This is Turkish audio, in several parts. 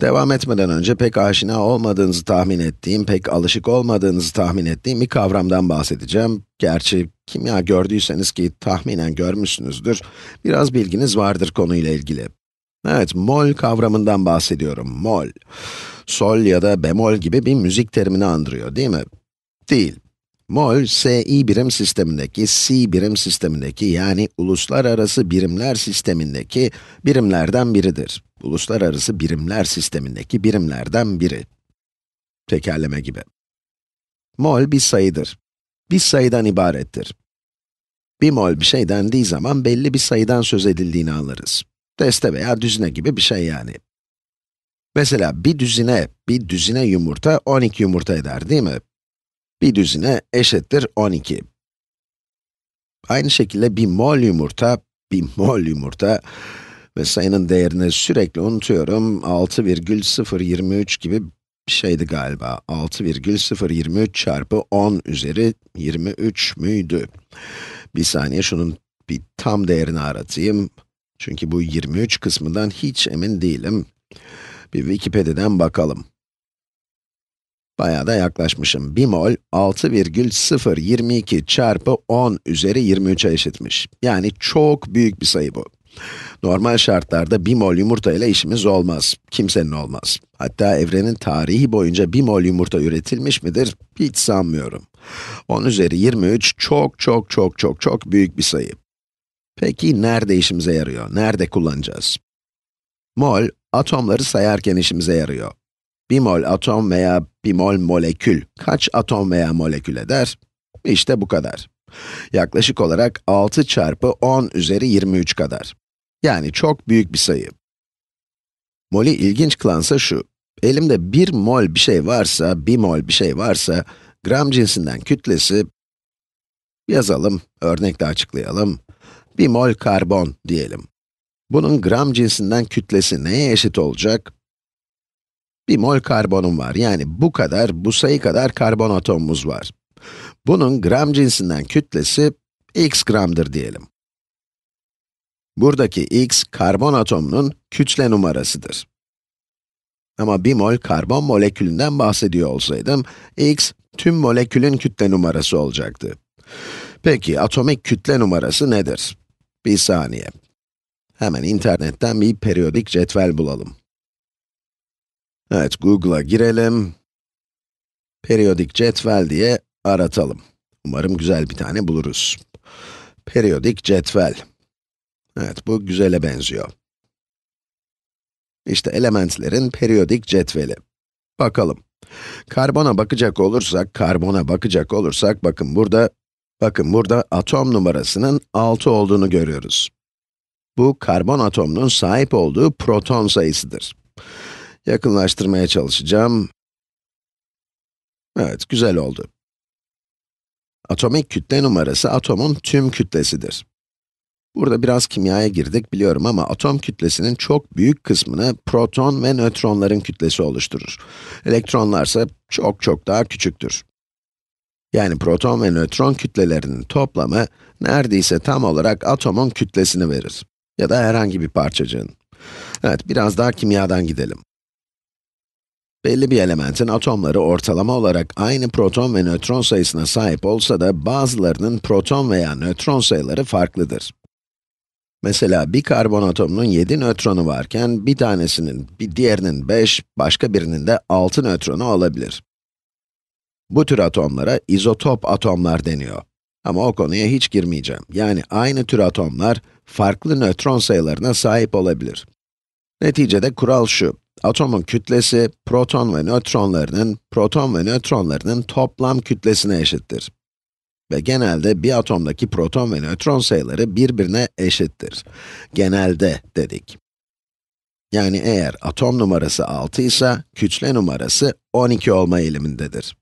Devam etmeden önce pek aşina olmadığınızı tahmin ettiğim, pek alışık olmadığınızı tahmin ettiğim bir kavramdan bahsedeceğim. Gerçi kimya gördüyseniz ki tahminen görmüşsünüzdür, biraz bilginiz vardır konuyla ilgili. Evet, mol kavramından bahsediyorum, mol. Sol ya da bemol gibi bir müzik terimini andırıyor, değil mi? Değil. Mol, SI birim sistemindeki, C birim sistemindeki yani uluslararası birimler sistemindeki birimlerden biridir. Uluslararası birimler sistemindeki birimlerden biri. Tekerleme gibi. Mol bir sayıdır. Bir sayıdan ibarettir. Bir mol bir şey dendiği zaman belli bir sayıdan söz edildiğini anlarız. Deste veya düzine gibi bir şey yani. Mesela bir düzine, bir düzine yumurta 12 yumurta eder değil mi? Bir düzine eşittir 12. Aynı şekilde bir mol yumurta, bir mol yumurta ve sayının değerini sürekli unutuyorum. 6,023 gibi bir şeydi galiba. 6,023 çarpı 10 üzeri 23 müydü? Bir saniye şunun bir tam değerini aratayım. Çünkü bu 23 kısmından hiç emin değilim. Bir Wikipedia'dan bakalım. Bayağı da yaklaşmışım. Bimol 6,022 çarpı 10 üzeri 23'e eşitmiş. Yani çok büyük bir sayı bu. Normal şartlarda bimol yumurta ile işimiz olmaz. Kimsenin olmaz. Hatta evrenin tarihi boyunca bimol yumurta üretilmiş midir? Hiç sanmıyorum. 10 üzeri 23 çok çok çok çok çok büyük bir sayı. Peki nerede işimize yarıyor? Nerede kullanacağız? Mol, atomları sayarken işimize yarıyor bimol atom veya bimol molekül kaç atom veya molekül eder? İşte bu kadar. Yaklaşık olarak 6 çarpı 10 üzeri 23 kadar. Yani çok büyük bir sayı. Mol'i ilginç kılansa şu, elimde 1 mol bir şey varsa, bimol bir şey varsa, gram cinsinden kütlesi, yazalım, örnekle açıklayalım, Bimol karbon diyelim. Bunun gram cinsinden kütlesi neye eşit olacak? Bir mol karbonum var. Yani bu kadar, bu sayı kadar karbon atomumuz var. Bunun gram cinsinden kütlesi x gramdır diyelim. Buradaki x, karbon atomunun kütle numarasıdır. Ama bir mol karbon molekülünden bahsediyor olsaydım, x tüm molekülün kütle numarası olacaktı. Peki, atomik kütle numarası nedir? Bir saniye. Hemen internetten bir periyodik cetvel bulalım. Evet, Google'a girelim. Periyodik cetvel diye aratalım. Umarım güzel bir tane buluruz. Periyodik cetvel. Evet, bu güzele benziyor. İşte elementlerin periyodik cetveli. Bakalım. Karbona bakacak olursak, karbona bakacak olursak, bakın burada, bakın burada atom numarasının 6 olduğunu görüyoruz. Bu, karbon atomunun sahip olduğu proton sayısıdır. Yakınlaştırmaya çalışacağım. Evet, güzel oldu. Atomik kütle numarası atomun tüm kütlesidir. Burada biraz kimyaya girdik biliyorum ama atom kütlesinin çok büyük kısmını proton ve nötronların kütlesi oluşturur. Elektronlarsa çok çok daha küçüktür. Yani proton ve nötron kütlelerinin toplamı neredeyse tam olarak atomun kütlesini verir. Ya da herhangi bir parçacığın. Evet, biraz daha kimyadan gidelim. Belli bir elementin atomları ortalama olarak aynı proton ve nötron sayısına sahip olsa da bazılarının proton veya nötron sayıları farklıdır. Mesela bir karbon atomunun 7 nötronu varken bir tanesinin, bir diğerinin 5, başka birinin de 6 nötronu olabilir. Bu tür atomlara izotop atomlar deniyor. Ama o konuya hiç girmeyeceğim. Yani aynı tür atomlar farklı nötron sayılarına sahip olabilir. Neticede kural şu, atomun kütlesi, proton ve nötronlarının, proton ve nötronlarının toplam kütlesine eşittir. Ve genelde bir atomdaki proton ve nötron sayıları birbirine eşittir. Genelde dedik. Yani eğer atom numarası 6 ise, kütle numarası 12 olma eğilimindedir.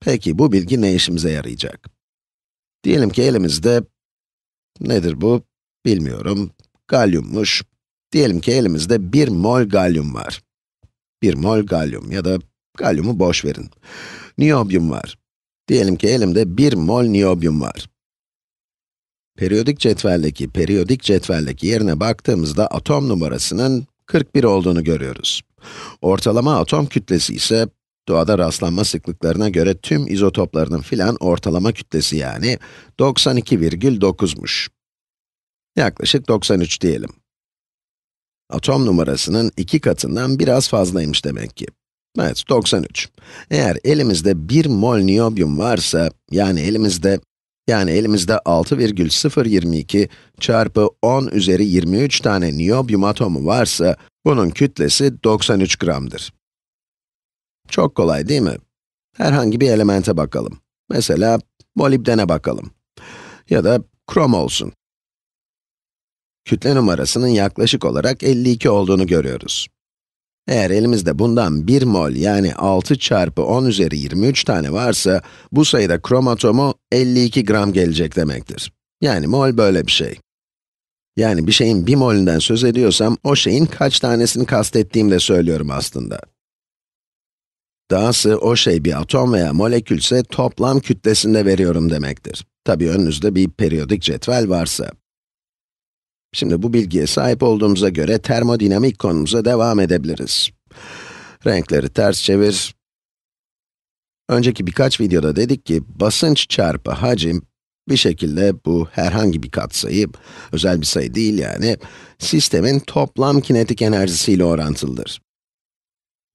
Peki bu bilgi ne işimize yarayacak? Diyelim ki elimizde, nedir bu, bilmiyorum, galyummuş, Diyelim ki elimizde 1 mol galyum var. 1 mol galyum ya da galyumu boş verin. Niyobyum var. Diyelim ki elimde 1 mol niyobyum var. Periyodik cetveldeki, periyodik cetveldeki yerine baktığımızda atom numarasının 41 olduğunu görüyoruz. Ortalama atom kütlesi ise doğada rastlanma sıklıklarına göre tüm izotoplarının filan ortalama kütlesi yani 92,9'muş. Yaklaşık 93 diyelim. Atom numarasının iki katından biraz fazlaymış demek ki. Evet, 93. Eğer elimizde 1 mol niobyum varsa, yani elimizde yani elimizde 6,022 çarpı 10 üzeri 23 tane niyobyum atomu varsa, bunun kütlesi 93 gramdır. Çok kolay değil mi? Herhangi bir elemente bakalım. Mesela molibdene bakalım. Ya da krom olsun kütle numarasının yaklaşık olarak 52 olduğunu görüyoruz. Eğer elimizde bundan 1 mol yani 6 çarpı 10 üzeri 23 tane varsa, bu sayıda krom atomu 52 gram gelecek demektir. Yani mol böyle bir şey. Yani bir şeyin 1 molünden söz ediyorsam, o şeyin kaç tanesini kastettiğimi de söylüyorum aslında. Dahası o şey bir atom veya molekülse toplam kütlesinde veriyorum demektir. Tabii önünüzde bir periyodik cetvel varsa. Şimdi bu bilgiye sahip olduğumuza göre termodinamik konumuza devam edebiliriz. Renkleri ters çevir. Önceki birkaç videoda dedik ki, basınç çarpı hacim, bir şekilde bu herhangi bir katsayı, özel bir sayı değil yani, sistemin toplam kinetik enerjisiyle orantılıdır.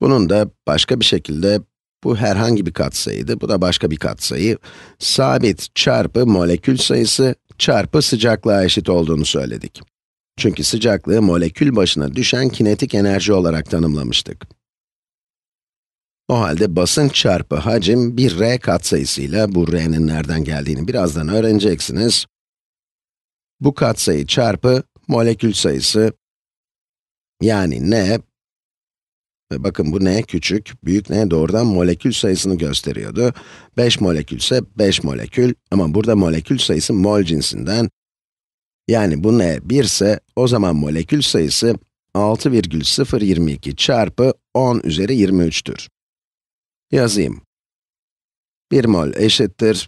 Bunun da başka bir şekilde, bu herhangi bir katsayıydı, bu da başka bir katsayı, sabit çarpı molekül sayısı çarpı sıcaklığa eşit olduğunu söyledik. Çünkü sıcaklığı molekül başına düşen kinetik enerji olarak tanımlamıştık. O halde basınç çarpı hacim bir r katsayısıyla, bu r'nin nereden geldiğini birazdan öğreneceksiniz. Bu katsayı çarpı molekül sayısı, yani n ve bakın bu n küçük, büyük n doğrudan molekül sayısını gösteriyordu. 5 molekül ise 5 molekül ama burada molekül sayısı mol cinsinden. Yani bu n 1 ise o zaman molekül sayısı 6,022 çarpı 10 üzeri 23'tür. Yazayım. 1 mol eşittir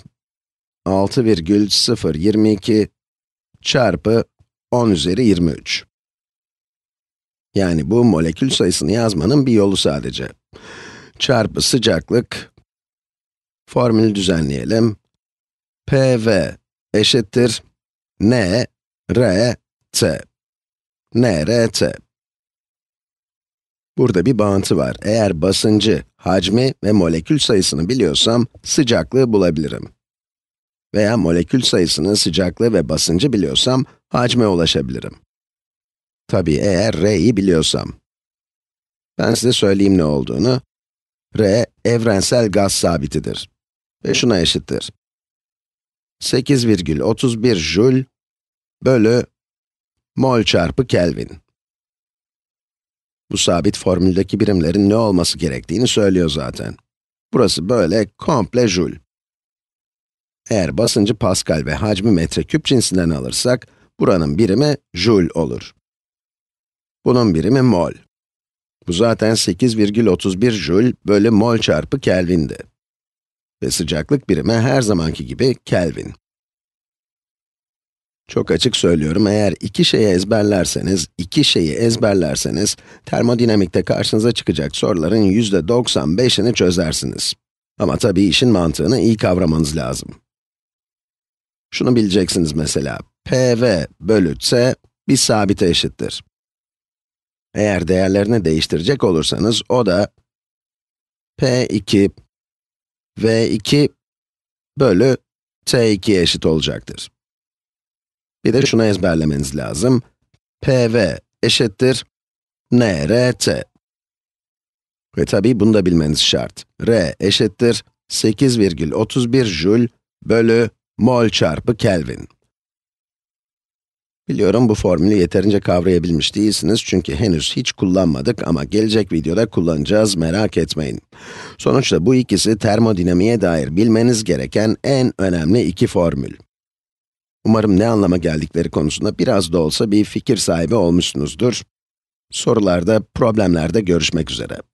6,022 çarpı 10 üzeri 23. Yani bu molekül sayısını yazmanın bir yolu sadece. Çarpı sıcaklık, formülü düzenleyelim. PV eşittir N, R, T. N, R, T. Burada bir bağıntı var. Eğer basıncı, hacmi ve molekül sayısını biliyorsam, sıcaklığı bulabilirim. Veya molekül sayısını, sıcaklığı ve basıncı biliyorsam, hacme ulaşabilirim. Tabii eğer r'yi biliyorsam. Ben size söyleyeyim ne olduğunu. r, evrensel gaz sabitidir. Ve şuna eşittir. 8,31 jül bölü mol çarpı Kelvin. Bu sabit formüldeki birimlerin ne olması gerektiğini söylüyor zaten. Burası böyle komple jül. Eğer basıncı Pascal ve hacmi metreküp cinsinden alırsak, buranın birimi jül olur. Bunun birimi mol. Bu zaten 8,31 jül bölü mol çarpı kelvindi. Ve sıcaklık birimi her zamanki gibi kelvin. Çok açık söylüyorum, eğer iki şeyi ezberlerseniz, iki şeyi ezberlerseniz, termodinamikte karşınıza çıkacak soruların yüzde %95'ini çözersiniz. Ama tabii işin mantığını iyi kavramanız lazım. Şunu bileceksiniz mesela, PV bölü C bir sabite eşittir. Eğer değerlerini değiştirecek olursanız o da P2 V2 bölü t 2 eşit olacaktır. Bir de şunu ezberlemeniz lazım. PV eşittir NRT. Ve tabii bunu da bilmeniz şart. R eşittir 8,31 jül bölü mol çarpı Kelvin. Biliyorum bu formülü yeterince kavrayabilmiş değilsiniz çünkü henüz hiç kullanmadık ama gelecek videoda kullanacağız merak etmeyin. Sonuçta bu ikisi termodinamiğe dair bilmeniz gereken en önemli iki formül. Umarım ne anlama geldikleri konusunda biraz da olsa bir fikir sahibi olmuşsunuzdur. Sorularda, problemlerde görüşmek üzere.